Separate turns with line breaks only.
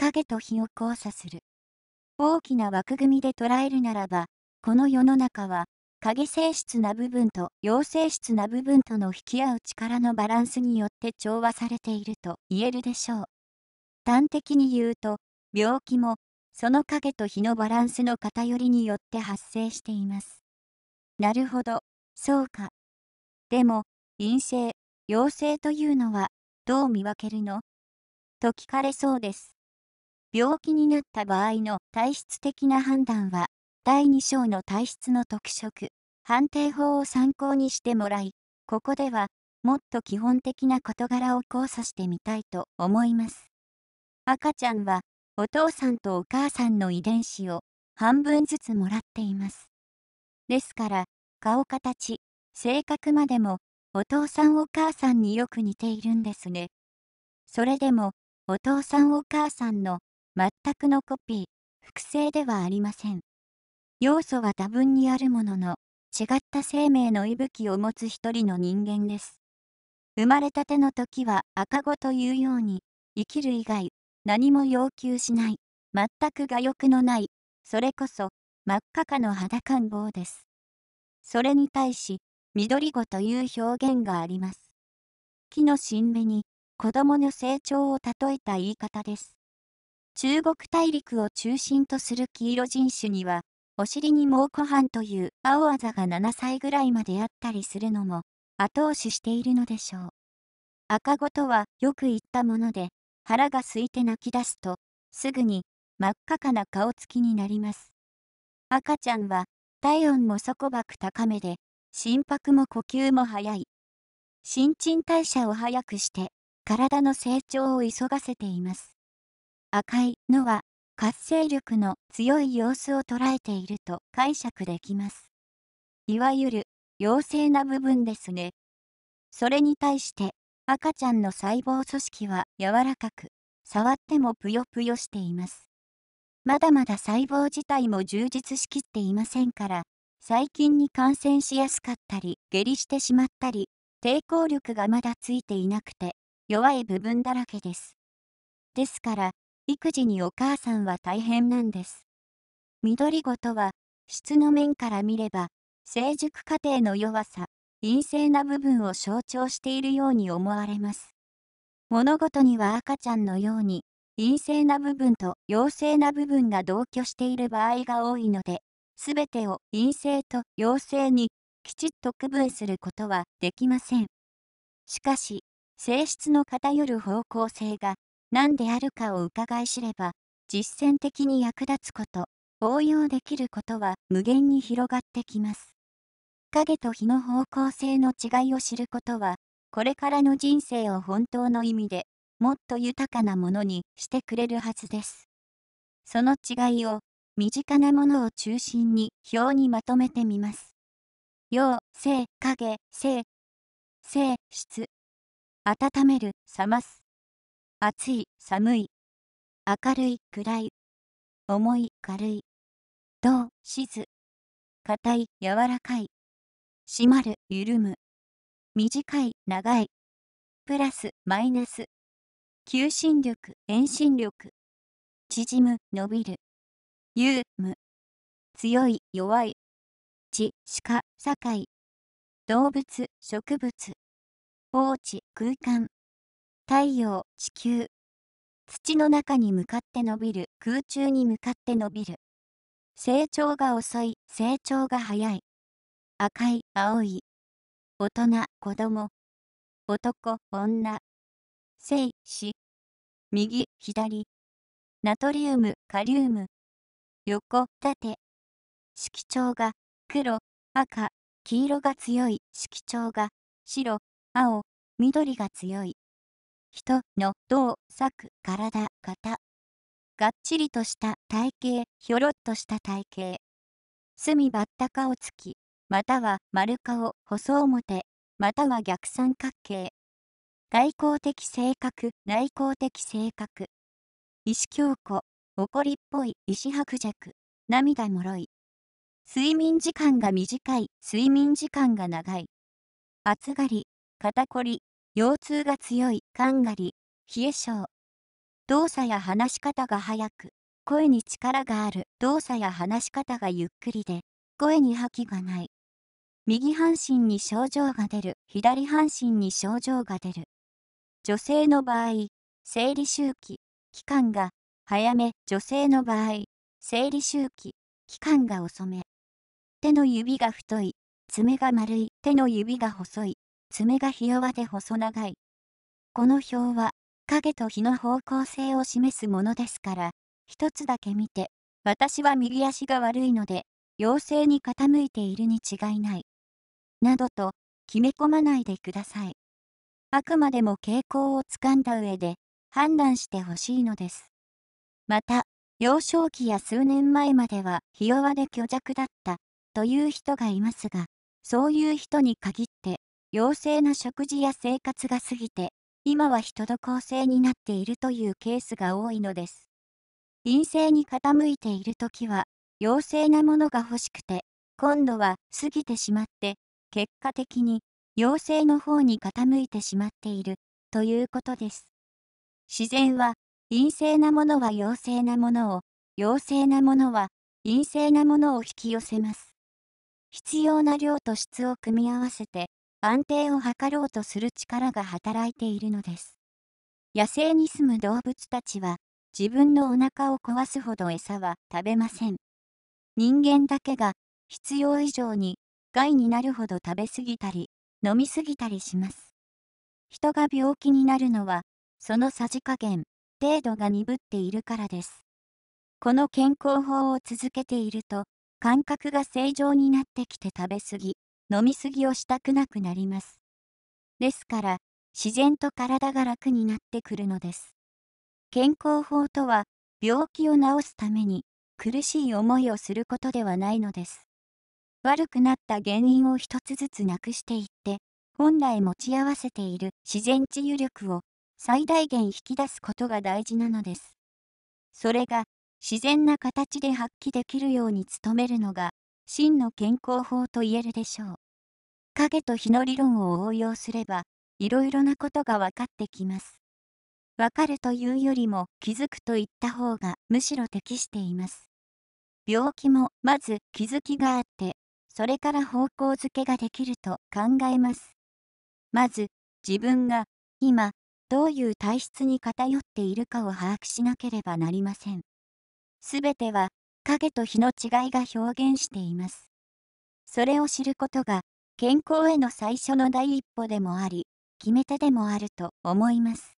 影と火を交差する。大きな枠組みで捉えるならば、この世の中は、影性質な部分と陽性質な部分との引き合う力のバランスによって調和されていると言えるでしょう。端的に言うと、病気も、その影と火のバランスの偏りによって発生しています。なるほど、そうか。でも、陰性、陽性というのは、どう見分けるのと聞かれそうです。病気になった場合の体質的な判断は、第2章の体質の特色、判定法を参考にしてもらい、ここでは、もっと基本的な事柄を交差してみたいと思います。赤ちゃんは、お父さんとお母さんの遺伝子を半分ずつもらっています。ですから、顔形、性格までも、お父さんお母さんによく似ているんですね。それでも、お父さんお母さんの全くのコピー、複製ではありません。要素は多分にあるものの、違った生命の息吹を持つ一人の人間です。生まれたての時は赤子というように、生きる以外、何も要求しない、全く我欲のない、それこそ、真っ赤かの肌感棒です。それに対し、緑子という表現があります。木の新芽に、子供の成長を例えた言い方です。中国大陸を中心とする黄色人種には、お尻に蒙古斑という青あざが7歳ぐらいまであったりするのも、後押ししているのでしょう。赤子とはよく言ったもので、腹が空いて泣き出すと、すぐに真っ赤かな顔つきになります。赤ちゃんは体温も底ばく高めで、心拍も呼吸も速い。新陳代謝を早くして、体の成長を急がせています。赤いのは活性力の強い様子を捉えていると解釈できます。いわゆる陽性な部分ですね。それに対して赤ちゃんの細胞組織は柔らかく、触ってもぷよぷよしています。まだまだ細胞自体も充実しきっていませんから、細菌に感染しやすかったり、下痢してしまったり、抵抗力がまだついていなくて、弱い部分だらけです。ですから、育児にお母さんは大変なんです。緑子とは、質の面から見れば、成熟過程の弱さ、陰性な部分を象徴しているように思われます。物事には赤ちゃんのように、陰性な部分と陽性な部分が同居している場合が多いので、すべてを陰性と陽性にきちっと区分することはできません。しかし、性質の偏る方向性が何であるかを伺い知れば、実践的に役立つこと、応用できることは無限に広がってきます。影と日の方向性の違いを知ることは、これからの人生を本当の意味でもっと豊かなものにしてくれるはずです。その違いを身近なものを中心に表にまとめてみます。陽、性、影、性、性、
質。温める、冷ます。暑い、寒い。明るい、暗い。重い、軽い。銅、静。硬い、柔らかい。締まる、緩む。短い、長い。プラス、マイナス。求心力、遠心力。縮む、伸びる。ゆう、む。強い、弱い。地、鹿、境。動物、植物。
放置、空間。太陽、地球。土の中に向かって伸びる、空中に向かって伸びる。成長が遅い、成長が早い。赤い、青い。大人、子供。
男、女。生、死。右、左。ナトリウム、カリウム。横、縦。色調が、黒、赤、黄色が強い。色調が、白、青、緑が強い。人の動作体型
がっちりとした体型ひょろっとした体型隅ばった顔つきまたは丸顔細表または逆三角形外交的性格内向的性格意志強固怒りっぽい意志薄弱涙もろい睡眠時間が短い睡眠時間が長い暑がり肩こり腰痛が強い、かんがり、冷え性。動作や話し方が速く、声に力がある、動作や話し方がゆっくりで、声に覇気がない。右半身に症状が出る、左半身に症状が出る。女性の場合、生理周期、期間が早め、女性の場合、生理周期、期間が遅め。手の指が太い、爪が丸い、手の指が細い、爪がひ弱で細長い。この表は、影と日の方向性を示すものですから、一つだけ見て、私は右足が悪いので、妖精に傾いているに違いない。などと、決め込まないでください。あくまでも傾向をつかんだ上で、判断してほしいのです。また、幼少期や数年前まではひ弱で虚弱だったという人がいますが、そういう人に限って陽性な食事や生活が過ぎて、今は人と構成になっているというケースが多いのです。陰性に傾いているときは、陽性なものが欲しくて、今度は過ぎてしまって、結果的に陽性の方に傾いてしまっているということです。自然は、陰性なものは陽性なものを、陽性なものは陰性なものを引き寄せます。必要な量と質を組み合わせて、安定を図ろうとする力が働いているのです。野生に住む動物たちは自分のお腹を壊すほど餌は食べません。人間だけが必要以上に害になるほど食べ過ぎたり飲み過ぎたりします。人が病気になるのはそのさじ加減程度が鈍っているからです。この健康法を続けていると感覚が正常になってきて食べ過ぎ飲みすぎをしたくなくなります。ですから、自然と体が楽になってくるのです。健康法とは、病気を治すために苦しい思いをすることではないのです。悪くなった原因を一つずつなくしていって、本来持ち合わせている自然治癒力を最大限引き出すことが大事なのです。それが自然な形で発揮できるように努めるのが真の健康法と言えるでしょう。影と火の理論を応用すれば、いろいろなことが分かってきます。分かるというよりも気づくといった方がむしろ適しています。病気もまず気づきがあって、それから方向づけができると考えます。まず、自分が今、どういう体質に偏っているかを把握しなければなりません。すべては影と日の違いが表現しています。それを知ることが健康への最初の第一歩でもあり、
決め手でもあると思います。